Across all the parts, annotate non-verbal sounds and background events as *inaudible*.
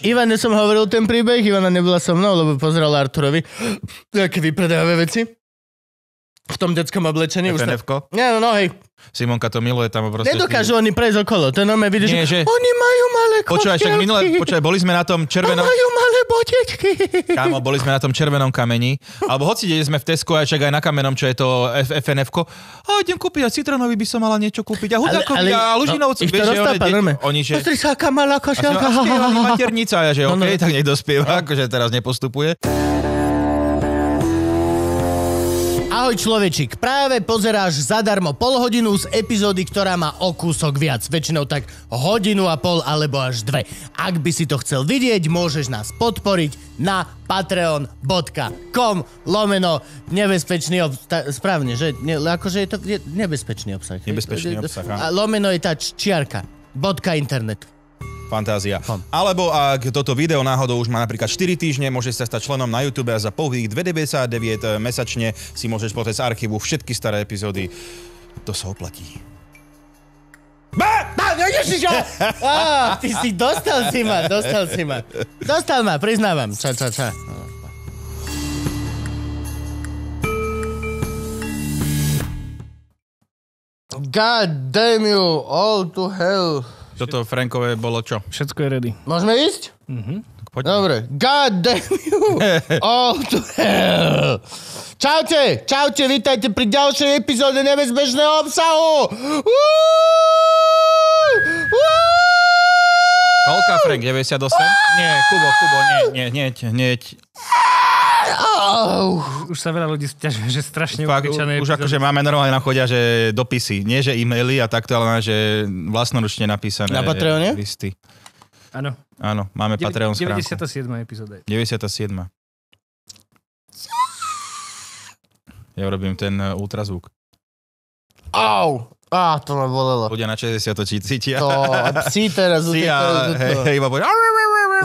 Ivane som hovoril ten príbeh, Ivana nebola so mnou, lebo pozerala Arturovi, *gasps* aké vypredávavé veci v tom detskom oblečení. Už tam... Nie, no, no hej. Simonka to miluje tam proste. Nedokážu oni prejsť okolo, to normálne vidíš, Nie, že... oni majú malé Počúvaj, však minule, počúvaj, boli sme na tom červenom... A majú malé botečky. Kámo, boli sme na tom červenom kameni, alebo hoci kde sme v Tesku, aj však aj na kamenom, čo je to F- FNF-ko. A idem kúpiť, a citronovi by som mala niečo kúpiť, a ale, a lužinovcu. No, vieš, že roztápa, oni, oni, že... aká malá a, A, a, a, a, a, a, a, a, a, a, a, a, a, a, a, Ahoj človečik, práve pozeráš zadarmo pol hodinu z epizódy, ktorá má o kúsok viac, väčšinou tak hodinu a pol alebo až dve. Ak by si to chcel vidieť, môžeš nás podporiť na patreon.com lomeno nebezpečný obsah. Správne, že? Ne, akože je to nebezpečný obsah. Nebezpečný obsah, A lomeno je tá čiarka. Bodka internet. Fantázia. Fun. Alebo ak toto video náhodou už má napríklad 4 týždne, môžeš sa stať členom na YouTube a za pouhých eh, 2,99 mesačne si môžeš pozrieť z archívu všetky staré epizódy. To sa oplatí. Ba! Ba! Ježiš, á, ty si dostal si ma, dostal si ma. Dostal ma, priznávam. Ča, ča, ča. God damn you all to hell. Toto Frankové bolo čo? Všetko je ready. Môžeme ísť? Mhm. Poďme. Dobre. God damn you! All *laughs* oh, to hell! Čaute! Čaute! Vítajte pri ďalšej epizóde nebezpečného obsahu! Uuuu! Uuuu! Olka Frank 98? Nie, Kubo, Kubo, nie, nie, nie, nie. Už sa veľa ľudí stiažuje, že strašne Fakt, upičané. Už akože máme normálne na chodia, že dopisy. Nie, že e-maily a takto, ale že vlastnoručne napísané Na Patreone? listy. Áno. Áno, máme De- Patreon 97. epizóda. 97. Ja robím ten eh, ultrazvuk. Au! Á, ah, to ma bolelo. Ľudia na 60 to cítia. To, a psi teraz. Psia, *laughs* hej, hej, iba poď.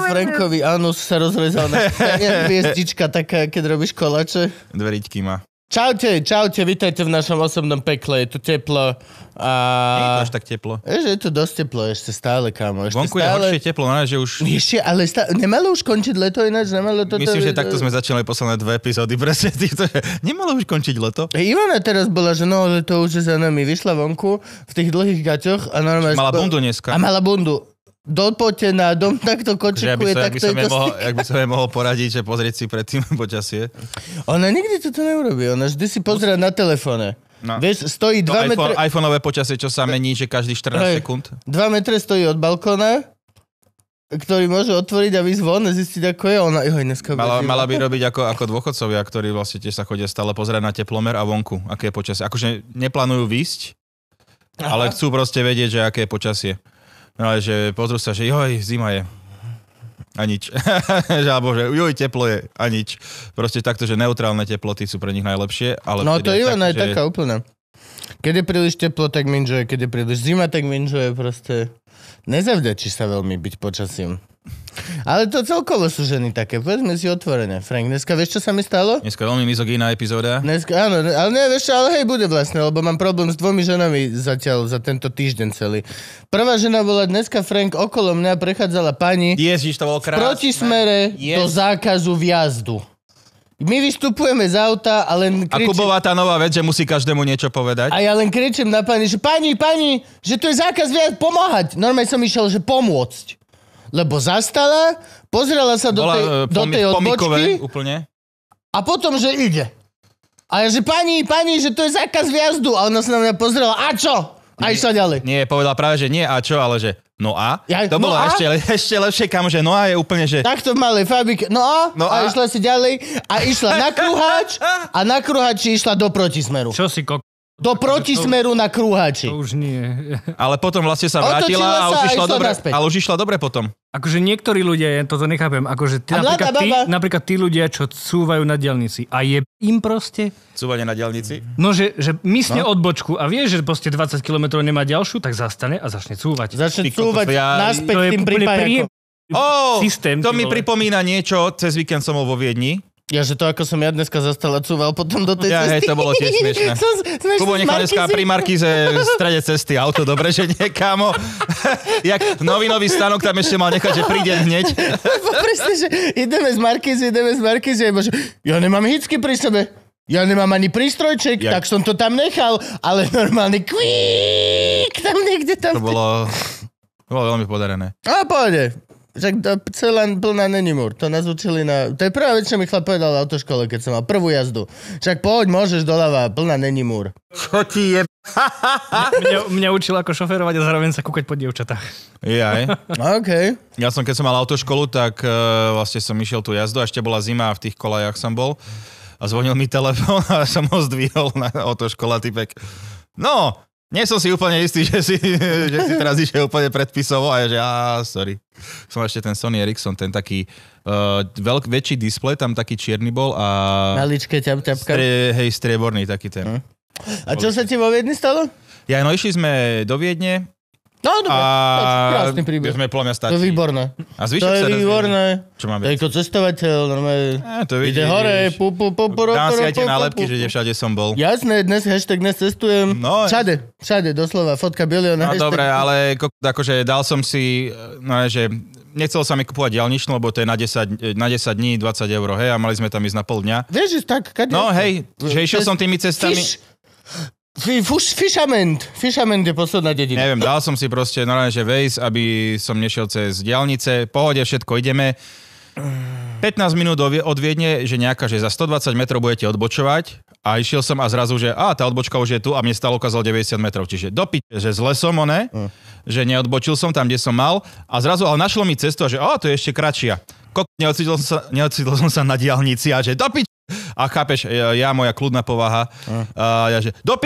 Frankovi anus sa rozrezal na *laughs* hviezdička taká, keď robíš kolače. Dve má. Čaute, čaute, vítajte v našom osobnom pekle, je tu teplo. A... Nie je to až tak teplo. Je, že je to dosť teplo ešte stále, kámo. Ešte Vonku stále... je horšie teplo, ne, no, že už... Ešte, ale stá... nemalo už končiť leto ináč, nemalo to... Myslím, že takto sme začali posledné dve epizódy, *laughs* presne týto, nemalo už končiť leto. Ivana teraz bola, že no, leto už je za nami, vyšla vonku v tých dlhých gaťoch a normálne... Mala bundu dneska. A mala bundu dopoďte na dom, *laughs* takto kočikuje, tak je to Ak by som jej mohol poradiť, že pozrieť si predtým *laughs* počasie. Ona nikdy toto neurobí, ona vždy si pozrie na telefóne. No. Vieš, stojí 2 metre... iPhone, iPhoneové počasie, čo sa mení, že každých 14 Hej. sekúnd. 2 metre stojí od balkóna, ktorý môže otvoriť a vysť von a zistiť, ako je ona. Joj, dneska mala, mala by robiť ako, ako dôchodcovia, ktorí vlastne tiež sa chodia stále pozerať na teplomer a vonku, aké je počasie. Akože neplánujú výsť, ale chcú proste vedieť, že aké je počasie. No ale že pozrú sa, že joj, zima je a nič. *laughs* že, alebo že juj, teplo je a nič. Proste takto, že neutrálne teploty sú pre nich najlepšie. Ale no to je Ivana je taká úplne. Keď je príliš teplo, tak minžuje. Keď je príliš zima, tak minžuje. Proste nezavďačí sa veľmi byť počasím. Ale to celkovo sú ženy také, povedzme si otvorené. Frank, dneska vieš, čo sa mi stalo? Dneska veľmi mizogína epizóda. Dneska, áno, ale ne, vieš ale hej, bude vlastne, lebo mám problém s dvomi ženami zatiaľ za tento týždeň celý. Prvá žena bola dneska, Frank, okolo mňa prechádzala pani. Ježiš, to bol krásne. V protismere Ježiš. do zákazu vjazdu. My vystupujeme z auta a len kričím... A Kubová tá nová vec, že musí každému niečo povedať. A ja len kričím na pani, že pani, pani, že tu je zákaz viac pomáhať. Normálne som išiel, že pomôcť. Lebo zastala, pozrela sa do Bola, tej, pomi- e, do tej odbočky úplne. a potom, že ide. A ja, že pani, pani, že to je zákaz viazdu. A ona sa na mňa pozrela, a čo? A išla ďalej. Nie, povedala práve, že nie a čo, ale že no a. Ja, to no bolo a? Ešte, *laughs* ešte lepšie, kam, že no a je úplne, že... Takto v malej fabrike, no a, no a, a išla si ďalej a išla na kruhač *laughs* a na kruhači išla do protismeru. Čo si kok... Do protismeru na krúhači. To už nie. Ale potom vlastne sa vrátila sa a už išla dobre. Naspäť. Ale už išla dobre potom. Akože niektorí ľudia, ja toto nechápem, akože tí, napríklad, tí, napríklad tí ľudia, čo cúvajú na dielnici a je im proste... Cúvanie na dielnici? No, že, že mysne no. odbočku a vie, že proste 20 km nemá ďalšiu, tak zastane a začne cúvať. Začne cúvať ja... naspäť to tým prípadom. Oh, to mi vole. pripomína niečo, cez víkend som bol vo Viedni ja, že to ako som ja dneska zastal a cúval potom do tej ja, cesty. Ja, to bolo tiež *laughs* smiešné. Kubo nechal dneska pri Markize v strede cesty auto, dobre, že nie, kámo. *laughs* Jak novinový stanok tam ešte mal nechať, že príde hneď. *laughs* No, presne, že ideme z Markizy, ideme z Markizy, bože, ja nemám hicky pri sebe. Ja nemám ani prístrojček, Jak? tak som to tam nechal, ale normálny kvík, tam niekde tam. To bolo, to bolo veľmi podarené. A pôjde. Však to celá plná není To nás učili na... To je prvá vec, čo mi chlap povedal v autoškole, keď som mal prvú jazdu. Však poď, môžeš doľava, plná není múr. Čo ti je... *laughs* mňa, mňa učil ako šoferovať a zároveň sa kúkať po dievčatách. Jaj. *laughs* okay. Ja som, keď som mal autoškolu, tak uh, vlastne som išiel tú jazdu, ešte bola zima a v tých kolajach som bol. A zvonil mi telefón *laughs* a som ho zdvihol na autoškola typek. No, nie som si úplne istý, *laughs* že si, že si teraz išiel úplne predpisovo a ja, že á, sorry. Som ešte ten Sony Ericsson, ten taký uh, veľk, väčší displej, tam taký čierny bol a... Maličké ťam, ťapka. Strie, hej, strieborný taký ten. Hm. A čo sa ti vo Viedni stalo? Ja, no išli sme do Viedne, No, dobre. A... Krásny príbeh. Sme podľa stačí. To je výborné. A to je sa výborné. Čo máme? To je ako cestovateľ, normálne. A, to vidíš. Ide hore, pu, pu, pu, pu, Dám si aj tie nálepky, že všade som bol. Jasné, dnes hashtag, dnes cestujem. No, všade, všade, doslova, fotka bilióna. No dobre, ale akože dal som si, no, že nechcel sa mi kupovať diálničnú, lebo to je na 10, na 10 dní 20 eur, hej, a mali sme tam ísť na pol dňa. Vieš, tak, kade? No, hej, že išiel som tými cestami. Fuš, fisherment. Fisherment je posledná dedina. Neviem, dal som si proste normálne, že vejs, aby som nešiel cez diálnice. Pohode, všetko ideme. 15 minút od Viedne, že nejaká, že za 120 metrov budete odbočovať a išiel som a zrazu, že a tá odbočka už je tu a mne stále ukázal 90 metrov, čiže do že zle som one, mm. že neodbočil som tam, kde som mal a zrazu, ale našlo mi cestu a že a to je ešte kratšia. Kok, neocítil som sa, neocítil som sa na diálnici a že do A chápeš, e, ja, moja kľudná povaha, mm. a ja že do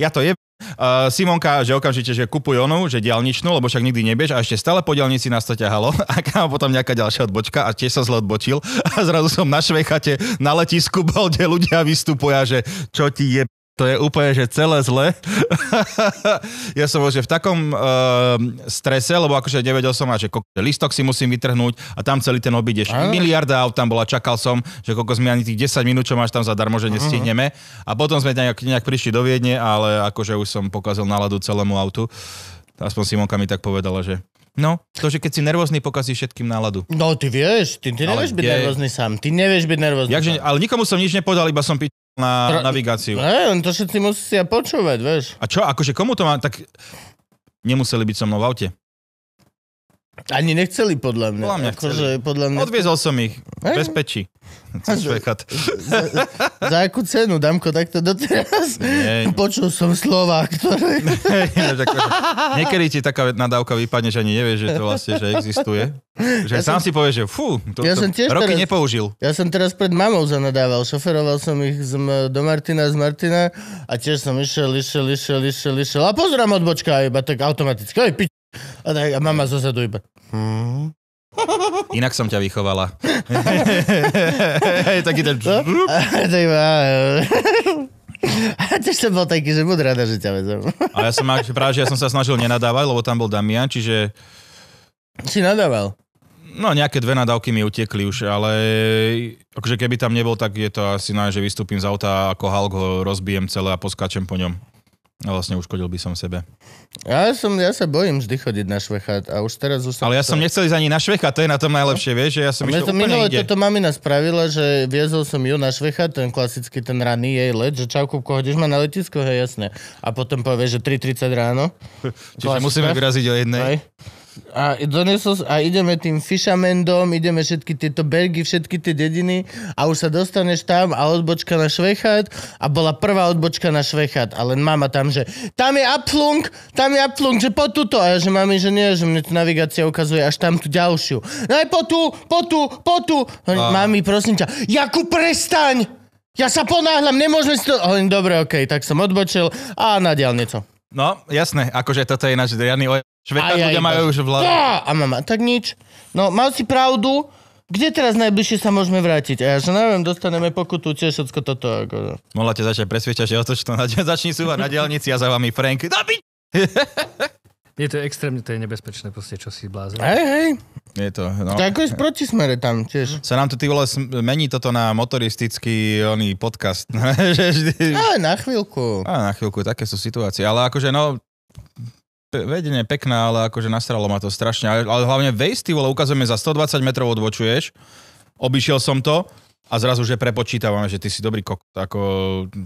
ja to je. Uh, eh, Simonka, že okamžite, že kupuj onu, že dialničnú, lebo však nikdy nebieš a ešte stále po dialnici nás to ťahalo *laughs* a kam potom nejaká ďalšia odbočka a tiež sa zle odbočil *laughs* a zrazu som na švechate na letisku bol, kde ľudia vystupujú že čo ti je to je úplne, že celé zle. *laughs* ja som bol, že v takom uh, strese, lebo akože nevedel som, že kok- listok si musím vytrhnúť a tam celý ten obid je miliarda aut tam bola, čakal som, že koľko sme ani tých 10 minút, čo máš tam zadarmo, že mhm. nestihneme. A potom sme nejak, nejak prišli do Viedne, ale akože už som pokazil náladu celému autu. Aspoň Simonka mi tak povedala, že No, to, že keď si nervózny, pokazí všetkým náladu. No, ty vieš, ty, ty nevieš byť nervózny sám. Ty nevieš byť nervózny. Jakže, sám. ale nikomu som nič nepovedal, iba som pič na Tra... navigáciu. Ne, on to všetci musia počúvať, vieš. A čo, akože komu to má, tak nemuseli byť so mnou v aute. Ani nechceli, podľa mňa. Podľa mňa, ako, že, podľa mňa... Odviezol som ich. Aj? Bezpečí. Za, za, za akú cenu, Damko, takto doteraz? Nie. Počul som slova, ktoré... *laughs* Nie, ako, niekedy ti taká nadávka vypadne, že ani nevieš, že to vlastne že existuje. *laughs* Že ja sám som... si povieš, že fú, to, ja to som tiež roky teraz, nepoužil. Ja som teraz pred mamou zanadával. Šoferoval som ich z, do Martina z Martina a tiež som išiel, išiel, išiel, išiel, išiel. A pozrám odbočka, iba tak automaticky. Oj, pič, a, tak, a mama zase tu iba. Hmm. Inak som ťa vychovala. *laughs* taký ten... No? *laughs* A tiež som bol taký, že buď rada, že ťa vezom. A ja som práve, že ja som sa snažil nenadávať, lebo tam bol Damian, čiže... Si nadával? No nejaké dve nadávky mi utekli už, ale akože keby tam nebol, tak je to asi na, no, že vystúpim z auta ako Hulk, ho rozbijem celé a poskačem po ňom. A vlastne uškodil by som sebe. Ja, som, ja sa bojím vždy chodiť na švechat a už teraz už som... Ale ja to... som nechcel ísť ani na švechat, to je na tom najlepšie, vieš, že ja som išiel to, úplne minule ide. toto mamina spravila, že viezol som ju na švechat, ten klasický, ten raný jej let, že čau, Kupko, hodíš ma na letisko, hej, jasné. A potom povie, že 3.30 ráno. *laughs* Čiže musíme vyraziť o jednej. Aj a, donesol, a ideme tým Fishamendom, ideme všetky tieto bergy, všetky tie dediny a už sa dostaneš tam a odbočka na Švechat a bola prvá odbočka na Švechat a len mama tam, že tam je Aplung, tam je Aplung, že po tuto a ja, že mami, že nie, že mne tu navigácia ukazuje až tam tú ďalšiu. No aj po tu, po tu, po tu. A... Mami, prosím ťa, Jaku, prestaň! Ja sa ponáhľam, nemôžeme si to... Oh, dobre, okej, okay. tak som odbočil a na niečo. No, jasné, akože toto je náš riadny že veď ľudia majú už vládu. a mama, tak nič. No, mal si pravdu. Kde teraz najbližšie sa môžeme vrátiť? A ja, že neviem, dostaneme pokutu, tiež všetko toto. Ako... Mohla ťa začať presviečať, že otoč to na, začni súvať na diálnici a za vami Frank. Dobi! No, *laughs* je to extrémne, to je nebezpečné, proste, čo si blázol. Hej, hej. Je to, no. Tak ako je proti smere tam tiež. Sa nám tu ty vole mení toto na motoristický oný podcast. *laughs* Ale na chvíľku. Ale na chvíľku, také sú situácie. Ale akože no, vedenie pekná, ale akože nasralo ma to strašne. Ale, ale hlavne vejsty, vole, ukazujeme za 120 metrov odbočuješ, obišiel som to a zrazu, že prepočítavame, že ty si dobrý kok, ako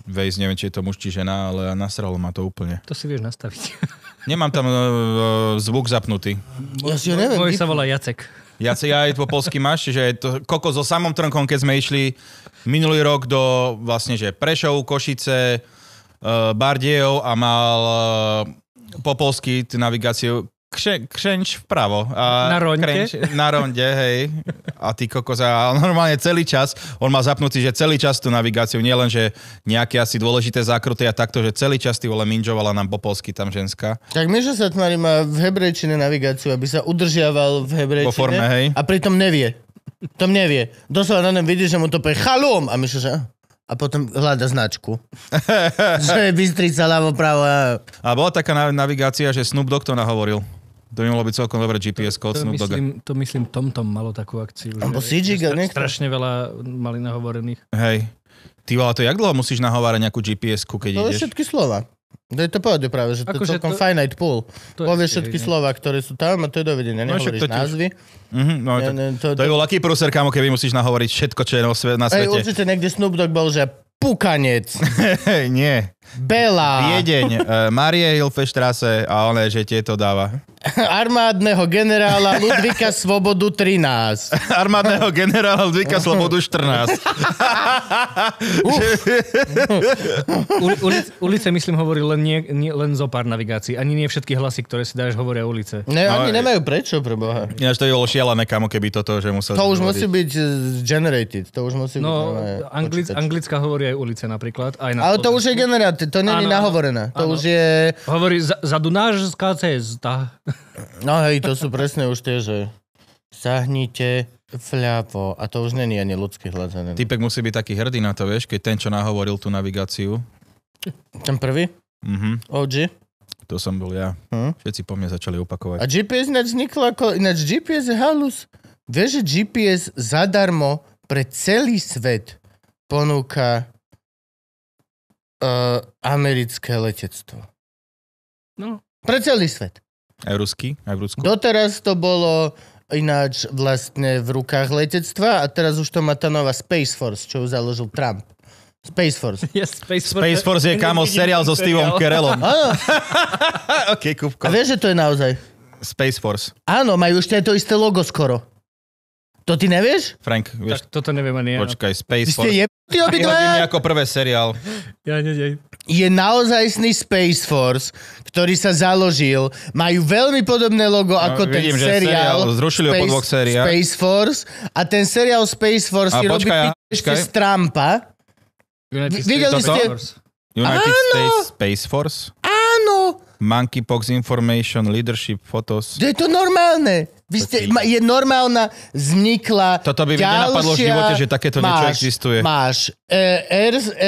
Waze, neviem, či je to muž či žena, ale nasralo ma to úplne. To si vieš nastaviť. *laughs* Nemám tam uh, zvuk zapnutý. Ja si ho neviem. Môj sa volá Jacek. Jacek, ja aj po polsky máš, že to koko so samom trnkom, keď sme išli minulý rok do vlastne, že Prešov, Košice, uh, e, Bardiejov a mal uh, po polsky tú navigáciu kše, kšenč vpravo. A na ronde? Krenč, na ronde, hej. A ty kokos, a normálne celý čas, on má zapnutý, že celý čas tú navigáciu, nielen, že nejaké asi dôležité zákruty a takto, že celý čas ty vole minžovala nám po polsky tam ženská. Tak Mišo Satmari má v hebrejčine navigáciu, aby sa udržiaval v hebrejčine. Po forme, hej. A pritom nevie. Tom nevie. Doslova na ňom vidí, že mu to pre chalum. A Mišo, že a potom hľada značku. *laughs* že je Bystrica, ľavo, pravo. A bola taká navigácia, že Snoop Dogg to nahovoril. To by mohlo byť celkom dobré GPS kód Snoop Dogga. to myslím TomTom malo takú akciu. CG, CGG, stra- Strašne veľa mali nahovorených. Hej. Ty vole, to jak dlho musíš nahovárať nejakú GPS-ku, keď To ideš? všetky slova. No je to pohode práve, že to je akože celkom to... finite pool. To Povieš všetky no. slova, ktoré sú tam a to je dovedenie. No Nehovoríš mhm, no, to názvy. Mm-hmm, no, ne, ne, to, to, je bol aký prúser, kámo, keby musíš nahovoriť všetko, čo je na svete. Aj, určite niekde Snoop Dogg bol, že pukanec. *laughs* nie. Bela. Viedeň, e, Marie Hilfeštrase a oné, že tieto dáva. *laughs* Armádneho generála Ludvika *laughs* Svobodu 13. *laughs* Armádneho generála Ludvika Svobodu 14. ulice, ulice, myslím, hovorí len, nie, nie, len zo pár navigácií. Ani nie všetky hlasy, ktoré si dáš, hovoria ulice. Ne, no, ani nemajú prečo, Boha. Ináč to je bolo šialené, kamo, keby toto, že musel... E, to už musí byť generated. To už musí no, byť... No, anglic, anglická hovorí aj ulice napríklad. Aj na Ale to už je generát to není nahovorené. To ano. už je... Hovorí za, zadunážská cesta. No hej, to sú presne už tie, že zahnite Fľapo, a to už není ani ľudský hľad. Typek musí byť taký hrdý na to, vieš, keď ten, čo nahovoril tú navigáciu. Ten prvý? Mhm. OG? To som bol ja. Hm? Všetci po mne začali opakovať. A GPS ináč vzniklo ako... Ináč GPS je halus. Vieš, že GPS zadarmo pre celý svet ponúka uh, americké letectvo. No. Pre celý svet. Aj ruský, aj v Rusku. Doteraz to bolo ináč vlastne v rukách letectva a teraz už to má tá nová Space Force, čo založil Trump. Space Force. *laughs* Yes, Space, Force. Space Force je kamo seriál so Steveom Kerelom. Áno. *laughs* okay, A vieš, že to je naozaj? Space Force. Áno, majú ešte aj to isté logo skoro. To ty nevieš? Frank, vieš? Tak toto neviem ani ja. Počkaj, Space Vy Force. Ste jebnutí obidvaja? ako prvé seriál. Ja nedej. Je naozajstný Space Force, ktorý sa založil. Majú veľmi podobné logo no, ako vidím, ten seriál. seriál zrušili Space, ho po seriál. Space Force. A ten seriál Space Force a, si robí ešte z Trumpa. United Videli ste... United Áno. States Space Force? Áno. Monkeypox Information Leadership Photos. To je to normálne. Vy ste, ma, je normálna, vznikla Toto by mi nenapadlo v živote, že takéto máš, niečo existuje. Máš. E, er, e,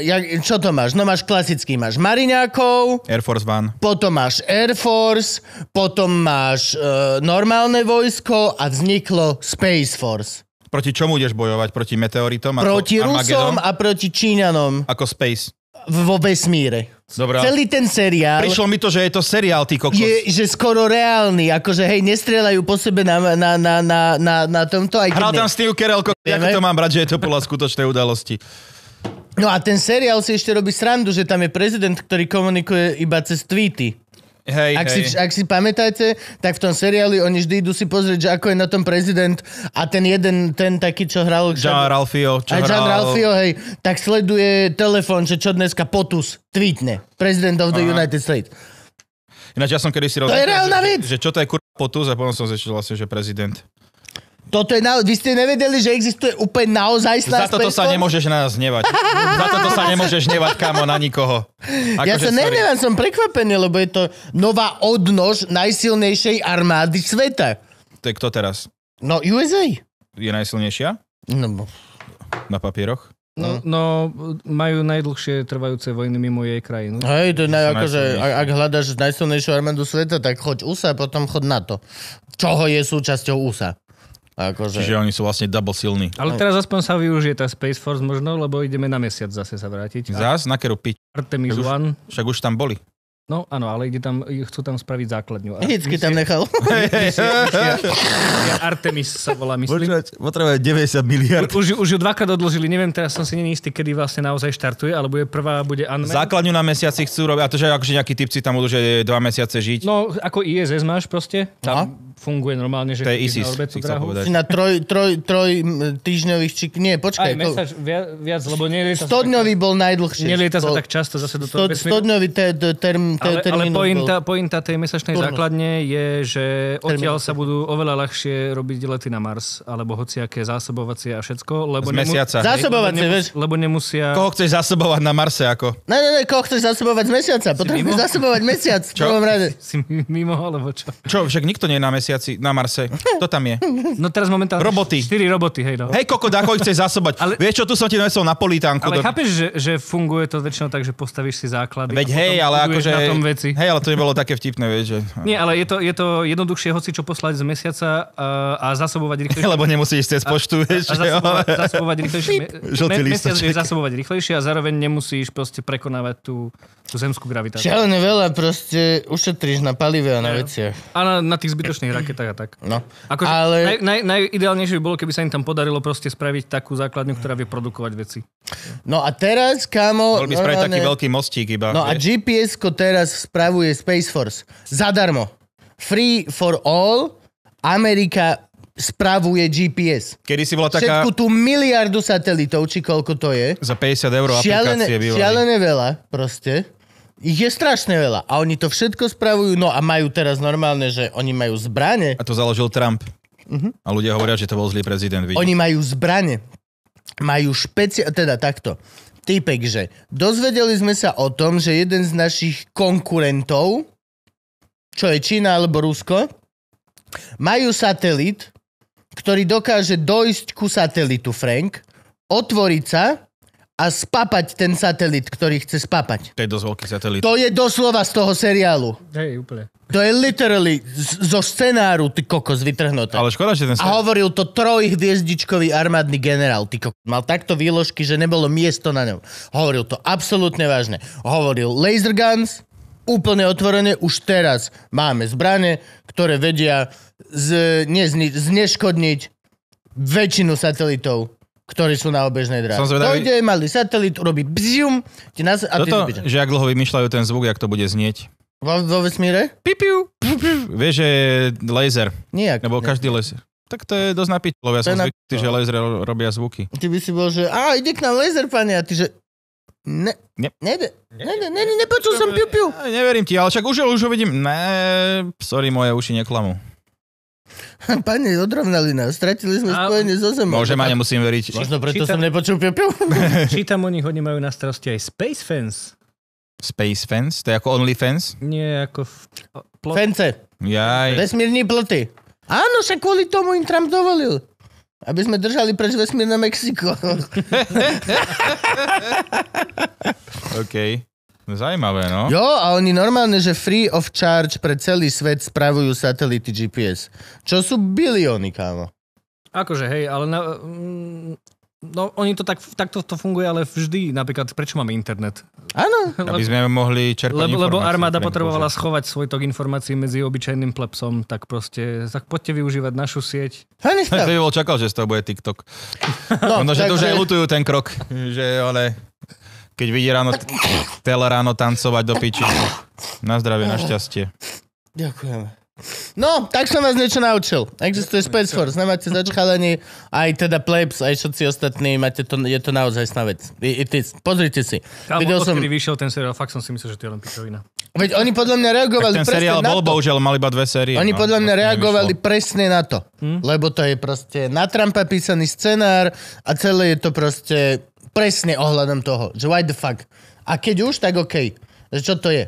ja, čo to máš? No máš klasický, máš Mariňákov. Air Force One. Potom máš Air Force, potom máš e, normálne vojsko a vzniklo Space Force. Proti čomu ideš bojovať? Proti meteoritom? Proti ako Rusom a proti Číňanom. Ako Space vo vesmíre. Dobre. Celý ten seriál... Prišlo mi to, že je to seriál, ty kokos. Je, že skoro reálny, akože hej, nestrelajú po sebe na, na, na, na, na, na tomto. Aj Hral tam Steve Carell, ako to mám brať, že je to podľa skutočnej udalosti. No a ten seriál si ešte robí srandu, že tam je prezident, ktorý komunikuje iba cez tweety. Hej, ak, hej. Si, ak si pamätáte, tak v tom seriáli oni vždy idú si pozrieť, že ako je na tom prezident a ten jeden, ten taký, čo hral... John Ralfio. Čo aj hral... Ralfio, hej, tak sleduje telefón, že čo dneska potus tweetne. President of the Aha. United States. Ináč ja som kedy si rozhodol, že, že čo to je kurva potus a potom som zistil vlastne, že prezident. Toto je na... Vy ste nevedeli, že existuje úplne naozaj Za toto sa nemôžeš na nás znevať. Za toto sa nemôžeš nevať kámo, na nikoho. Ako ja akože sa neviem, som prekvapený, lebo je to nová odnož najsilnejšej armády sveta. To je kto teraz? No, USA. Je najsilnejšia? No. Na papieroch? No, no, no, majú najdlhšie trvajúce vojny mimo jej krajinu. Hej, to na, akože, ak, ak hľadaš najsilnejšiu armádu sveta, tak choď USA, a potom choď NATO. Čoho je súčasťou USA? Akože... Čiže oni sú vlastne double silní. Ale no. teraz aspoň sa využije tá Space Force možno, lebo ideme na mesiac zase sa vrátiť. Zas? Na keru piť. Artemis však už, One. Však už tam boli. No áno, ale ide tam, chcú tam spraviť základňu. Hicky *laughs* tam nechal. *laughs* Artemis sa volá, myslím. Potrebuje 90 miliard. Už, už ju dvakrát odložili, neviem, teraz som si není kedy vlastne naozaj štartuje, ale bude prvá, bude Anne. Základňu na mesiaci chcú robiť, a to, že akože nejakí typci tam budú, že dva mesiace žiť. No, ako ISS máš proste, tam Aha funguje normálne, že... To je ISIS, na orbetu, Na troj, troj, troj týždňových, či... Nie, počkaj. Aj mesač viac, viac, lebo nelieta 100 dňový bol najdlhšie. Nelieta sa tak často zase do toho 100 dňový term, ale, termín. ale pointa, bol... pointa tej mesačnej Turnus. základne je, že odtiaľ sa budú oveľa ľahšie robiť lety na Mars, alebo hociaké zásobovacie a všetko, lebo... Z mesiaca. Nemus... Zásobovacie, lebo, nemus... Lebo nemusia... Koho chceš zásobovať na Marse, ako? Ne, ne, ne, koho chceš zásobovať z mesiaca. Potrebuješ zásobovať mesiac. Čo? Si mimo, alebo čo? Čo, však nikto nie je na mesiaci mesiaci na Marse. To tam je. No teraz momentálne... Roboty. 4 roboty, hej no. Hej, koko, ako ich chceš zásobať. Ale... Vieš čo, tu som ti na napolitánku. Ale do... chápeš, že, že, funguje to väčšinou tak, že postavíš si základy. Veď hej, ale akože... Na tom veci. Hej, ale to nebolo také vtipné, vieš. Že... Nie, ale je to, je to jednoduchšie hoci čo poslať z mesiaca a, a zasobovať rýchlejšie. *laughs* Lebo nemusíš ísť cez poštu, a, vieš. A zasobovať, *laughs* zasobovať rýchlejšie. Me, mesiac vieš zasobovať rýchlejšie a zároveň nemusíš proste prekonávať tú, tú zemskú gravitáciu. Šialené veľa proste ušetríš na palive a na no. veciach. A na, na tých zbytočných raketách a tak. No. Ako, ale... naj, naj, najideálnejšie by bolo, keby sa im tam podarilo proste spraviť takú základňu, ktorá vie produkovať veci. No a teraz, kámo... Bol by spraviť normálne... taký veľký mostík iba. No vieš? a GPS-ko teraz spravuje Space Force. Zadarmo. Free for all. Amerika spravuje GPS. Kedy si bola taká... Všetku tú miliardu satelitov, či koľko to je. Za 50 eur aplikácie bývali. Šialené veľa proste. Ich je strašne veľa a oni to všetko spravujú, no a majú teraz normálne, že oni majú zbranie. A to založil Trump. Uh-huh. A ľudia hovoria, že to bol zlý prezident. Vidí. Oni majú zbranie. Majú špeciál... Teda takto. Týpek, že dozvedeli sme sa o tom, že jeden z našich konkurentov, čo je Čína alebo Rusko, majú satelit, ktorý dokáže dojsť ku satelitu, Frank, otvoriť sa a spapať ten satelit, ktorý chce spapať. To je dosť veľký satelit. To je doslova z toho seriálu. Hej, úplne. To je literally z- zo scenáru, ty kokos, vytrhnuté. Ale škoda, že ten A hovoril to trojhviezdičkový armádny generál, ty kokos. Mal takto výložky, že nebolo miesto na ňom. Hovoril to absolútne vážne. Hovoril laser guns, úplne otvorené, už teraz máme zbrane, ktoré vedia z, ne, zneškodniť väčšinu satelitov ktorí sú na obežnej dráhe. Som zvedavý... Dojde malý satelit, urobí bzium, ti nás, a Toto, ty že ak dlho vymýšľajú ten zvuk, jak to bude znieť. Vo, vo vesmíre? Pipiu. Vieš, že laser. Nijak. Nebo každý laser. Tak to je dosť Lebo Ja som na... zvyklý, že laser robia zvuky. Ty by si bol, že a ide k nám laser, pani, a ty, že Ne, ne, ne, ne, ne, ne, ne, ne, ne, ne, Neverím ti, ale však už, ne, ne, ne, Ne, ne, ne, ne, ne, *laughs* Pani odrovnali nás, stratili sme a... spojenie so zemou. Môžem a nemusím veriť. Možno preto čítam, som nepočul piu, piu. *laughs* Čítam o nich, oni majú na starosti aj Space Fans. Space fans? To je ako OnlyFans? Nie, ako... Plot... Fence. Jaj. Vesmírní ploty. Áno, sa kvôli tomu im Trump dovolil. Aby sme držali preč vesmír na Mexiko. *laughs* OK. Zajímavé, no. Jo, a oni normálne, že free of charge pre celý svet spravujú satelity GPS. Čo sú bilióny, kámo. Akože, hej, ale na, mm, No, oni to tak, takto to funguje, ale vždy, napríklad, prečo máme internet? Áno. *laughs* Aby sme mohli čerpať lebo, lebo armáda potrebovala požiť. schovať svoj tok informácií medzi obyčajným plepsom, tak proste, tak poďte využívať našu sieť. Hej, *laughs* by bol čakal, že z toho bude TikTok. No, no že to už aj lutujú ten krok, že ale... Keď vidí ráno t- tele ráno tancovať do piči. Na zdravie, na šťastie. Ďakujeme. No, tak som vás niečo naučil. Existuje Space Force, nemáte zač aj teda plebs, aj všetci ostatní, máte to, je to naozaj sná vec. I, i pozrite si. Kámo, Videl som... vyšiel ten seriál, fakt som si myslel, že to je len pičovina. Veď oni podľa mňa reagovali tak ten seriál bol bohužiaľ, mali iba dve série. Oni no, podľa mňa reagovali nevyšlo. presne na to. Hm? Lebo to je proste na Trumpa písaný scenár a celé je to proste presne ohľadom toho, že why the fuck. A keď už, tak OK. Že čo to je?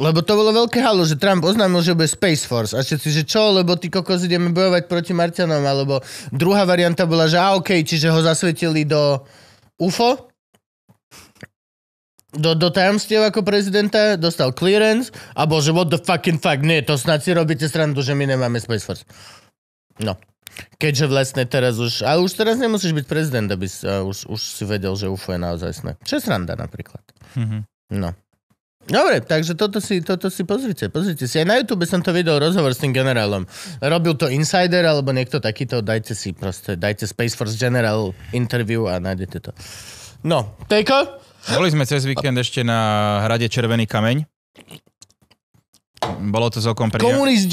Lebo to bolo veľké halo, že Trump oznámil, že bude Space Force. A všetci, že čo, lebo ty kokos ideme bojovať proti Marťanom. Alebo druhá varianta bola, že a OK, čiže ho zasvetili do UFO, do, do tajomstiev ako prezidenta, dostal clearance a že what the fucking fuck, nie, to snad si robíte srandu, že my nemáme Space Force. No. Keďže vlastne teraz už, ale už teraz nemusíš byť prezident, aby si, uh, už, už si vedel, že UFO je naozaj sne. Čo sranda napríklad. Mm-hmm. No. Dobre, takže toto si, toto si pozrite, pozrite si. Aj na YouTube som to videl rozhovor s tým generálom. Robil to Insider alebo niekto takýto, dajte si proste, dajte Space Force General interview a nájdete to. No, Tejko? Boli sme cez víkend ešte na hrade Červený kameň. Bolo to celkom príjemné. Komunist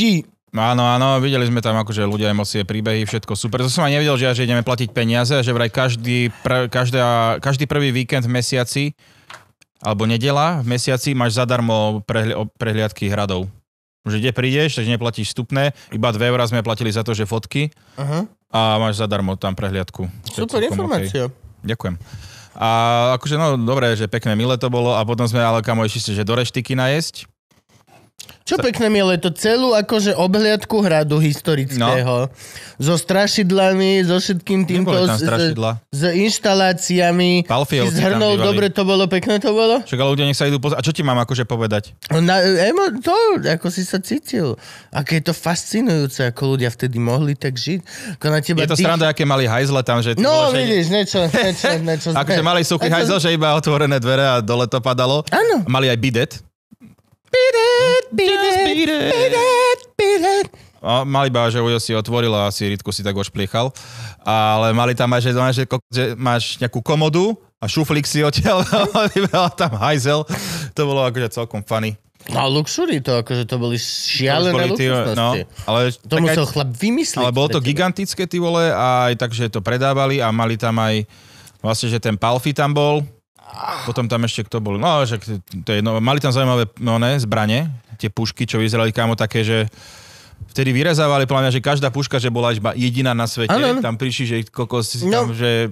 Áno, áno, videli sme tam akože ľudia, emócie, príbehy, všetko super. To som aj nevedel, že, že ideme platiť peniaze, že vraj každý, pr- každá, každý prvý víkend v mesiaci alebo nedela v mesiaci máš zadarmo prehli- prehliadky hradov. Že kde prídeš, takže neplatíš vstupné, iba 2 eurá sme platili za to, že fotky uh-huh. a máš zadarmo tam prehliadku. Super informácia. Okay. Ďakujem. A akože no dobré, že pekné milé to bolo a potom sme ale kamo išli, že do reštiky najesť čo pekné pekné, je to celú akože obhliadku hradu historického. No. So strašidlami, so všetkým týmto, s, s, inštaláciami. Palfiovci zhrnul, dobre to bolo, pekné to bolo. Však ale ľudia nech sa idú pozrieť. A čo ti mám akože povedať? Na, emo, to, ako si sa cítil. Aké je to fascinujúce, ako ľudia vtedy mohli tak žiť. Ako na teba je to dých... sranda, aké mali hajzle tam, že... No, bolo, vidíš, že... niečo, *laughs* niečo, niečo. akože mali suchý hajzel, že iba otvorené dvere a dole to padalo. Áno. Mali aj bidet. Beat it, beat Just beat it, beat it, beat it. A mali iba, že Ujo si otvorila a si Ritku si tak ošpliechal. Ale mali tam aj, že, že, že máš nejakú komodu a šuflík si odtiaľ vybral *laughs* tam hajzel. To bolo akože celkom funny. No luxury to, akože to boli šialené to boli tí, no, ale To musel aj, chlap vymyslieť. Ale bolo to tebe. gigantické, ty vole, a aj tak, že to predávali a mali tam aj vlastne, že ten Palfi tam bol, potom tam ešte kto bol. No, že to je no, Mali tam zaujímavé no, ne, zbranie, tie pušky, čo vyzerali kámo také, že vtedy vyrezávali, podľa mňa, že každá puška, že bola iba jediná na svete. Ano. Tam prišli, že kokos, no. tam, že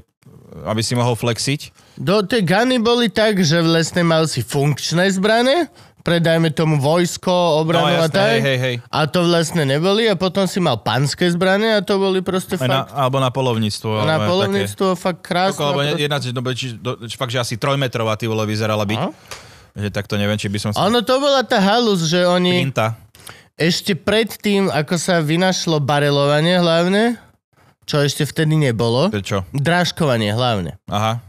aby si mohol flexiť. Do tie gany boli tak, že v lesne mal si funkčné zbranie, predajme tomu vojsko, obranu no, jasné, a tak. Hej, hej. A to vlastne neboli a potom si mal panské zbranie a to boli proste fakt... Na, alebo na polovníctvo. Na alebo polovníctvo také. fakt krásne. Alebo proste... No, jedna, no, či, či, či, fakt, že asi trojmetrová ty vole vyzerala byť. No. Že tak to neviem, či by som... Ono to bola tá halus, že oni... Pinta. Ešte pred tým, ako sa vynašlo barelovanie hlavne, čo ešte vtedy nebolo. To čo? Drážkovanie hlavne. Aha.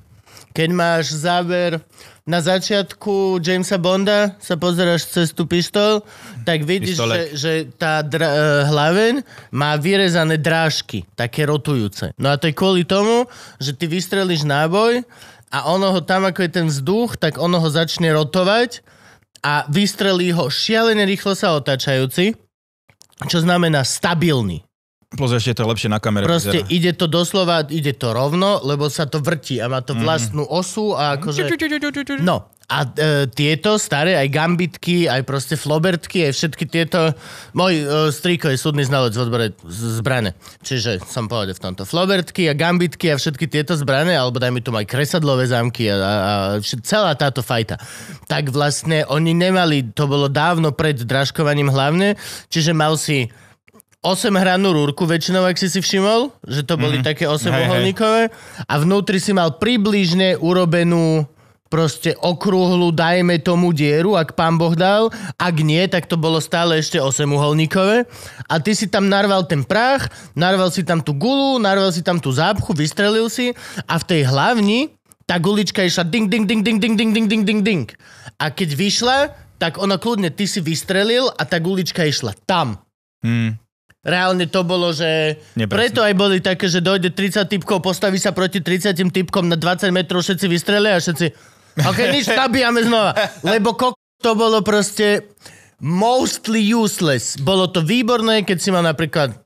Keď máš záver na začiatku Jamesa Bonda, sa pozeráš cez tú pištol, tak vidíš, že, že tá dra- e, hlaveň má vyrezané drážky, také rotujúce. No a to je kvôli tomu, že ty vystrelíš náboj a ono ho tam, ako je ten vzduch, tak ono ho začne rotovať a vystrelí ho šialene rýchlo sa otáčajúci, čo znamená stabilný. Plus ešte to lepšie na kamere. Proste vyzerá. ide to doslova, ide to rovno, lebo sa to vrti a má to mhm. vlastnú mm. osu a mhm. akože... No, a e, tieto staré, aj gambitky, aj proste flobertky, aj všetky tieto... Môj e, striko je súdny znalec v odbore zbrane. Čiže som povedal v tomto. Flobertky a gambitky a všetky tieto zbrane, alebo mi tu aj kresadlové zámky a, a, a celá táto fajta. Tak vlastne oni nemali, to bolo dávno pred dražkovaním hlavne, čiže mal si 8 hranú rúrku väčšinou, ak si si všimol, že to boli mm. také 8 hej, uholníkové hej. a vnútri si mal približne urobenú proste okrúhlu, dajme tomu dieru, ak pán Boh dal. Ak nie, tak to bolo stále ešte 8 uholníkové. A ty si tam narval ten prach, narval si tam tú gulu, narval si tam tú zápchu, vystrelil si a v tej hlavni tá gulička išla ding, ding, ding, ding, ding, ding, ding, ding, ding, ding. A keď vyšla, tak ona kľudne, ty si vystrelil a tá gulička išla tam. Hmm. Reálne to bolo, že Nepresne. preto aj boli také, že dojde 30 typkov, postaví sa proti 30 typkom na 20 metrov, všetci vystrelia a všetci OK, *laughs* nič, nabíjame znova. Lebo kok to bolo proste mostly useless. Bolo to výborné, keď si mal napríklad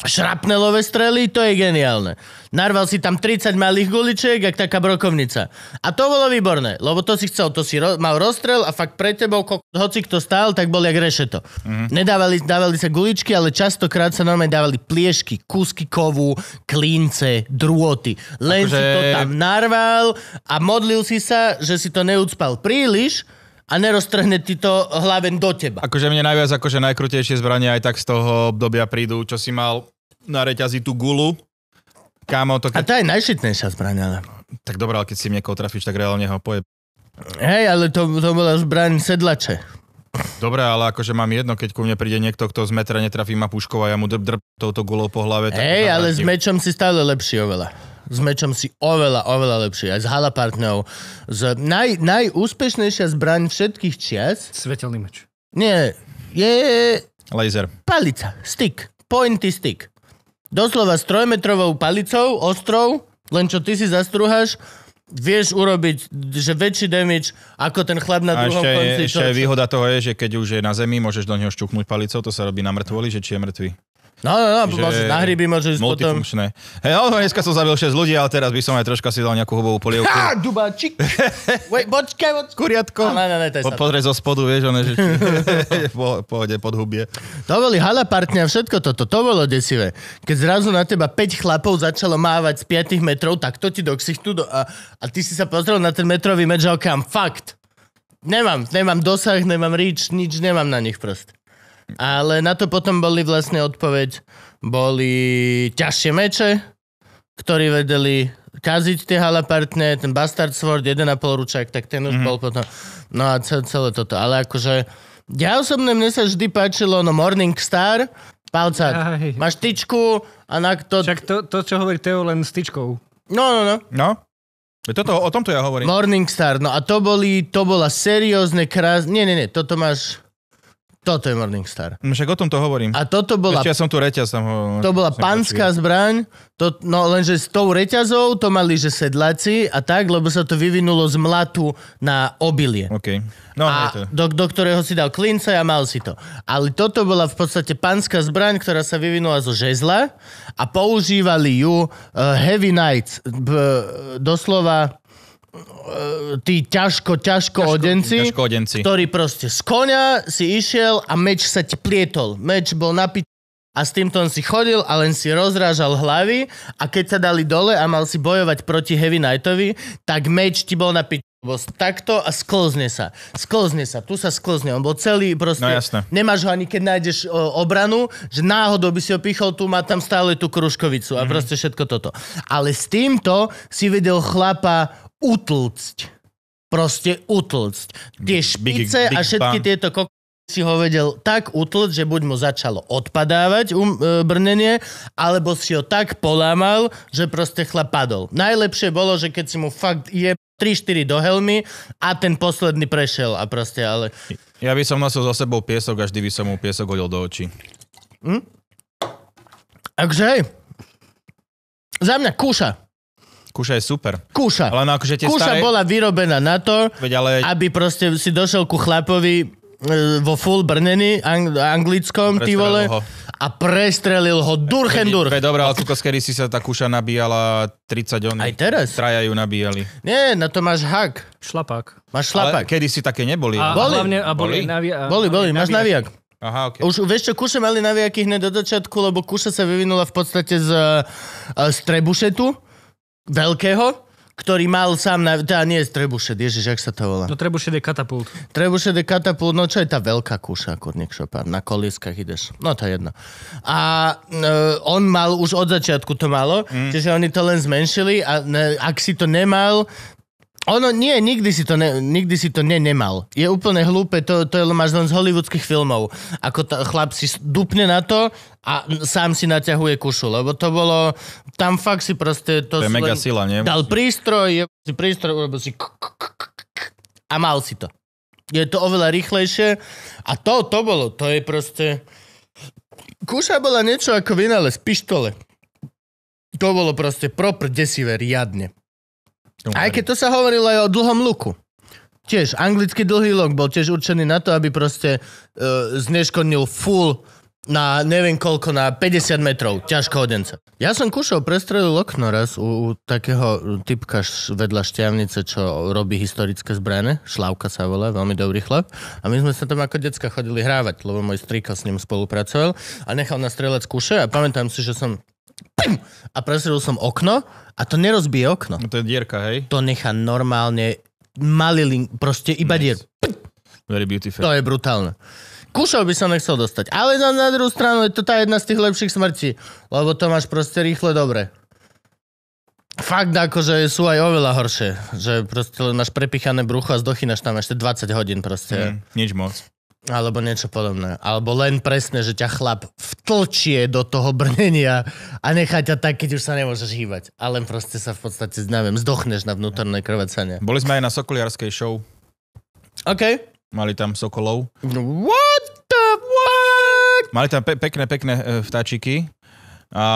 Šrapnelové strely, to je geniálne. Narval si tam 30 malých guličiek, jak taká brokovnica. A to bolo výborné, lebo to si chcel, to si ro- mal rozstrel a fakt pre tebou, ko- hoci kto stál, tak bol jak rešeto. Mm-hmm. Nedávali dávali sa guličky, ale častokrát sa normálne dávali pliešky, kúsky kovu, klince, drôty. Len Takže... si to akože- tam narval a modlil si sa, že si to neucpal príliš, a neroztrhne ti to hlaven do teba. Akože mne najviac akože najkrutejšie zbranie aj tak z toho obdobia prídu, čo si mal na reťazi tú gulu. Kámo, to keď... A tá je najšitnejšia zbraň, ale... Tak dobrá, ale keď si niekoho trafíš, tak reálne ho poje. Hej, ale to, to bola zbraň sedlače. Dobre, ale akože mám jedno, keď ku mne príde niekto, kto z metra netrafí ma puškou a ja mu drb, drb touto gulou po hlave. Hej, ale s mečom si stále lepší oveľa s mečom si oveľa, oveľa lepší. Aj s halapartnou. Z naj, najúspešnejšia zbraň všetkých čias. Svetelný meč. Nie, je... Laser. Palica, stick, pointy stick. Doslova s trojmetrovou palicou, ostrou, len čo ty si zastruháš, vieš urobiť, že väčší damage ako ten chlap na druhom a ešte, konci. Je, ešte čo, výhoda toho je, že keď už je na zemi, môžeš do neho šťuknúť palicou, to sa robí na mŕtvoli, že či je mŕtvy. No, no, no, že na hryby, môžeš potom... Hej, no, dneska som zabil 6 ľudí, ale teraz by som aj troška si dal nejakú hubovú polievku. Ha, dubáčik! *laughs* Wait, bočke, bočke. Kuriatko. No, no, no, to je po, pozrieť zo spodu, vieš, ono, že *laughs* *laughs* po, pohode pod hubie. To boli halapartňa, všetko toto, to bolo desivé. Keď zrazu na teba 5 chlapov začalo mávať z 5 metrov, tak to ti do ksichtu do... A, a ty si sa pozrel na ten metrový meč a fakt. Nemám, nemám dosah, nemám rič, nič nemám na nich proste. Ale na to potom boli vlastne odpoveď, boli ťažšie meče, ktorí vedeli kaziť tie halapartne, ten Bastard Sword, 1,5 ručák, tak ten už mm-hmm. bol potom. No a celé toto. Ale akože, ja osobne mne sa vždy páčilo, no Morning Star, palcát. Máš tyčku a na to... Však to, to, čo hovorí Teo, len s tyčkou. No, no, no. No, toto, o tomto ja hovorím. Morningstar, no a to boli, to bola seriózne krásne, nie, nie, nie, toto máš toto je Morningstar. No však o tom to hovorím. A toto bola... Ešte ja som tu reťaz. tam ho, to bola panská zbraň, to, no lenže s tou reťazou to mali, že sedlaci a tak, lebo sa to vyvinulo z mlatu na obilie. Okay. No, a to. Do, do ktorého si dal klince a mal si to. Ale toto bola v podstate panská zbraň, ktorá sa vyvinula zo žezla a používali ju uh, heavy knights, b, doslova tí ťažko, ťažko, ťažko odenci, ťažko odenci, ktorý proste z konia si išiel a meč sa ti plietol. Meč bol pi- a s týmto on si chodil a len si rozrážal hlavy a keď sa dali dole a mal si bojovať proti Heavy Knightovi, tak meč ti bol na piť takto a sklzne sa. Sklzne sa, tu sa sklzne. On bol celý proste... No jasné. Nemáš ho ani keď nájdeš o, obranu, že náhodou by si ho pichol, tu má tam stále tú kruškovicu a mm-hmm. proste všetko toto. Ale s týmto si vedel chlapa utlcť. Proste utlcť. Tie špice a všetky bang. tieto kok si ho vedel tak utlť, že buď mu začalo odpadávať um, e, brnenie, alebo si ho tak polámal, že proste chlap padol. Najlepšie bolo, že keď si mu fakt je 3-4 do helmy a ten posledný prešiel a proste ale... Ja by som nosil za sebou piesok a vždy by som mu piesok hodil do očí. Hm? Takže hej, za mňa kúša. Kúša je super. Kúša. Ale no, akože tie Kúša staré... bola vyrobená na to, Veď ale... aby proste si došel ku chlapovi e, vo full brnený ang- anglickom, ty vole. Ho. A prestrelil ho durch and durch. Dobre, ale tukos, kedy si sa tá kuša nabíjala 30 oni. Aj teraz? Traja ju nabíjali. Nie, na to máš hak. Šlapak. Máš šlapak. Ale kedy si také neboli. A, boli. A hlavne, a boli, boli, navi- a, boli, boli, máš naviak. Aha, okay. Už vieš čo, kuše mali naviaky hneď do začiatku, lebo kuša sa vyvinula v podstate z, e, z trebušetu veľkého, ktorý mal sám, na, teda nie je trebušet, ježiš, jak sa to volá. No trebušet je katapult. Trebušet je katapult, no čo je tá veľká kuša, kurník šopár, na kolieskach ideš, no to je jedno. A e, on mal, už od začiatku to malo, mm. čiže oni to len zmenšili a ne, ak si to nemal, ono nie, nikdy si to, ne, nikdy si to ne, nemal. Je úplne hlúpe, to, to je, máš len z hollywoodských filmov. Ako to, chlap si dupne na to a sám si naťahuje kušu, lebo to bolo, tam fakt si proste to... To je mega sila, nie? Dal prístroj, je si prístroj, lebo si k- k- k- k- a mal si to. Je to oveľa rýchlejšie a to, to bolo, to je proste... Kuša bola niečo ako vynález pištole. To bolo proste propr desiver, jadne. Aj keď to sa hovorilo aj o dlhom luku. Tiež, anglický dlhý lok bol tiež určený na to, aby proste uh, zneškodnil full na neviem koľko, na 50 metrov, ťažko hodenca. Ja som kúšal prestrelil okno raz u, u takého typka š, vedľa šťavnice, čo robí historické zbrane, Šlávka sa volá, veľmi dobrý chlap. A my sme sa tam ako decka chodili hrávať, lebo môj striko s ním spolupracoval a nechal na strelec kúše a pamätám si, že som pim, a prezrel som okno a to nerozbije okno. No to je dierka, hej? To nechá normálne malý link, proste iba nice. dier. Pim. Very beautiful. To je brutálne. Kúšal by som nechcel dostať, ale na, na druhú stranu je to tá jedna z tých lepších smrti, lebo to máš proste rýchle dobre. Fakt akože sú aj oveľa horšie, že proste máš prepichané brucho a zdochynaš tam ešte 20 hodín proste. Mm, nič moc. Alebo niečo podobné. Alebo len presne, že ťa chlap vtlčie do toho brnenia a nechá ťa tak, keď už sa nemôžeš hýbať. A len proste sa v podstate, neviem, zdochneš na vnútorné krvácanie. Boli sme aj na sokoliarskej show. OK. Mali tam sokolov. What the fuck? Mali tam pe- pekné, pekné e, vtáčiky. A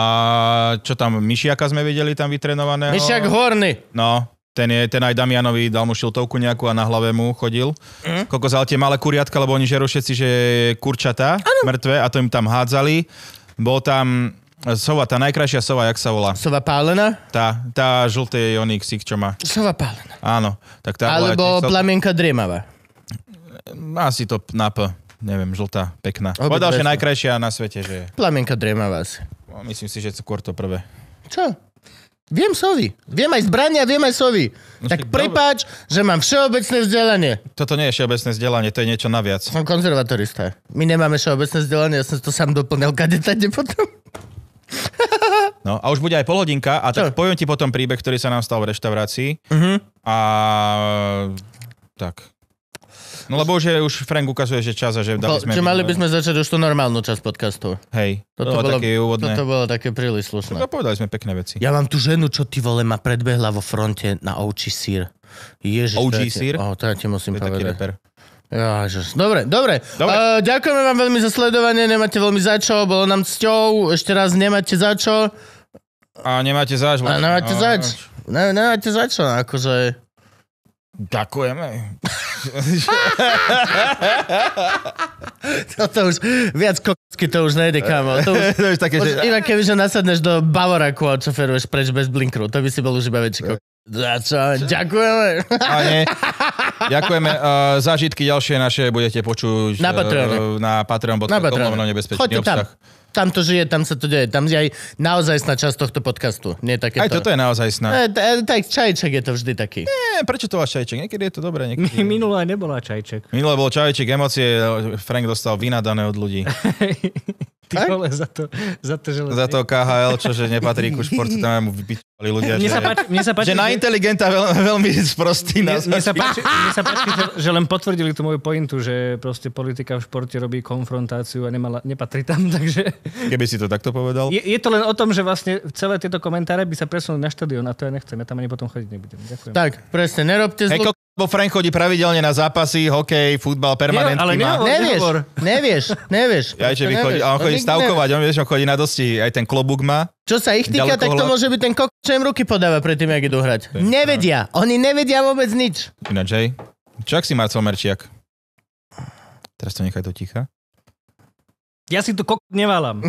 čo tam, myšiaka sme videli tam vytrenovaného. Myšiak horný. No, ten, je, ten aj Damianovi dal mu šiltovku nejakú a na hlave mu chodil. Mm. Koko ale tie malé kuriatka, lebo oni žerú všetci, že kurčatá, mŕtve a to im tam hádzali. Bol tam e, sova, tá najkrajšia sova, jak sa volá? Sova pálená? Tá, tá žltej oný ksik, čo má. Sova pálená. Áno. Tak tá Alebo bola, plamienka driemavá. Mm, asi to na P. Neviem, žltá, pekná. Obyt Povedal, že najkrajšia na svete, že je. Plamienka dremava asi. Myslím si, že skôr to prvé. Čo? Viem sovy. Viem aj zbrania, viem aj sovy. No, tak prepáč, že mám všeobecné vzdelanie. Toto nie je všeobecné vzdelanie, to je niečo naviac. Som konzervatorista. My nemáme všeobecné vzdelanie, ja som to sám doplnil kadetade potom. *laughs* No a už bude aj polhodinka a tak Čo? poviem ti potom príbeh, ktorý sa nám stal v reštaurácii. Uh-huh. A tak. No lebo že už Frank ukazuje, že čas a že dali no, sme... Čiže mali by sme začať už tú normálnu časť podcastu. Hej, toto bolo, také úvodné. Toto bolo také príliš slušné. No povedali sme pekné veci. Ja mám tu ženu, čo ty vole ma predbehla vo fronte na OG Sir. Ježiš, OG ja Oh, to ja ti musím povedať. Taký reper. Jažiš. Dobre, dobre. dobre. Uh, ďakujeme vám veľmi za sledovanie, nemáte veľmi za čo, bolo nám cťou, ešte raz nemáte za čo. A nemáte zač. A nemáte no, zač. No, ne, nemáte zač, akože... Ďakujeme. Toto už viac kocky to už nejde, kamo. To už, *laughs* to už také, že... Inak že nasadneš do Bavoraku a šoferuješ preč bez blinkru, to by si bol už iba väčší čo? Ďakujeme. A nie. *laughs* Ďakujeme. Uh, zážitky ďalšie naše budete počuť na Patreone. Uh, na patreon.com. Na Patreone. Chodte tam tam to žije, tam sa to deje. Tam je aj naozaj sná časť tohto podcastu. Nie také aj to. toto je naozaj sná. E, tak čajček je to vždy taký. Nie, prečo to máš čajček? Niekedy je to dobré. Niekedy... *laughs* Minulé nebola čajček. Minulé bol čajček, emócie. Frank dostal vynadané od ľudí. *laughs* Ty vole, za to, za to, že... Za to KHL, čo že nepatrí ku športu, tam mu vypičovali ľudia. Mne že, sa páči, mne sa páči, že, na inteligenta veľ, veľmi sprostý. Mne, mne, sa páči, mne sa páči že, že, len potvrdili tú moju pointu, že proste politika v športe robí konfrontáciu a nemala, nepatrí tam, *laughs* takže... Keby si to takto povedal. Je, je to len o tom, že vlastne celé tieto komentáre by sa presunuli na štadión a to ja nechcem, ja tam ani potom chodiť nebudem. Ďakujem. Tak, presne, nerobte zlo, Bo Frank chodí pravidelne na zápasy, hokej, futbal, permanentky. Jo, ale nehovor, nevieš, nehovor. nevieš, *laughs* nevieš. Ja, že by chodí, on chodí stavkovať, on vieš, on chodí na dosti, aj ten klobúk má. Čo sa ich týka, tak to môže byť ten kok, čo im ruky podáva predtým, jak idú hrať. Tým, nevedia, tak. No. oni nevedia vôbec nič. Ináč, hej. Čo ak si Marcel Merčiak. Teraz to nechaj to ticha. Ja si to kok nevalám. *laughs*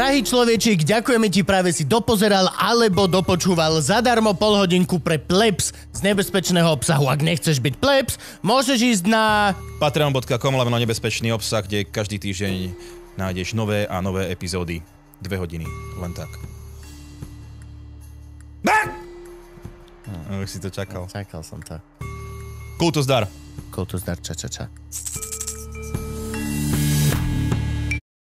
Drahý človečik, ďakujeme ti práve si dopozeral alebo dopočúval zadarmo pol hodinku pre plebs z nebezpečného obsahu. Ak nechceš byť plebs, môžeš ísť na... patreon.com lebo na nebezpečný obsah, kde každý týždeň nájdeš nové a nové epizódy. Dve hodiny, len tak. Hm, už si to čakal. Čakal som to. Kultus dar. Kultus dar, ča, ča, ča.